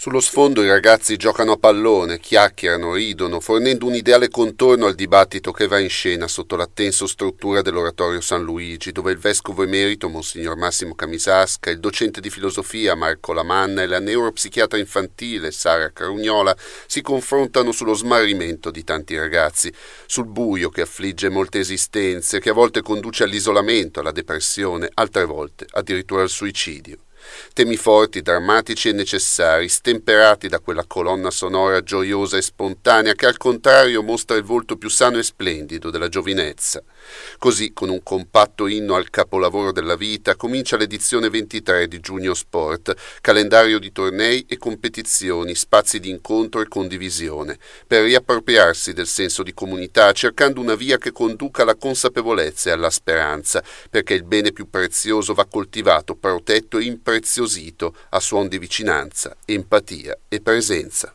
Sullo sfondo i ragazzi giocano a pallone, chiacchierano, ridono, fornendo un ideale contorno al dibattito che va in scena sotto l'attenso struttura dell'oratorio San Luigi, dove il vescovo emerito Monsignor Massimo Camisasca, il docente di filosofia Marco Lamanna e la neuropsichiatra infantile Sara Carugnola si confrontano sullo smarrimento di tanti ragazzi, sul buio che affligge molte esistenze, che a volte conduce all'isolamento, alla depressione, altre volte addirittura al suicidio. Temi forti, drammatici e necessari, stemperati da quella colonna sonora gioiosa e spontanea che al contrario mostra il volto più sano e splendido della giovinezza. Così, con un compatto inno al capolavoro della vita, comincia l'edizione 23 di Junior Sport, calendario di tornei e competizioni, spazi di incontro e condivisione, per riappropriarsi del senso di comunità cercando una via che conduca alla consapevolezza e alla speranza, perché il bene più prezioso va coltivato, protetto e imprescindibile impreziosito a suon di vicinanza, empatia e presenza.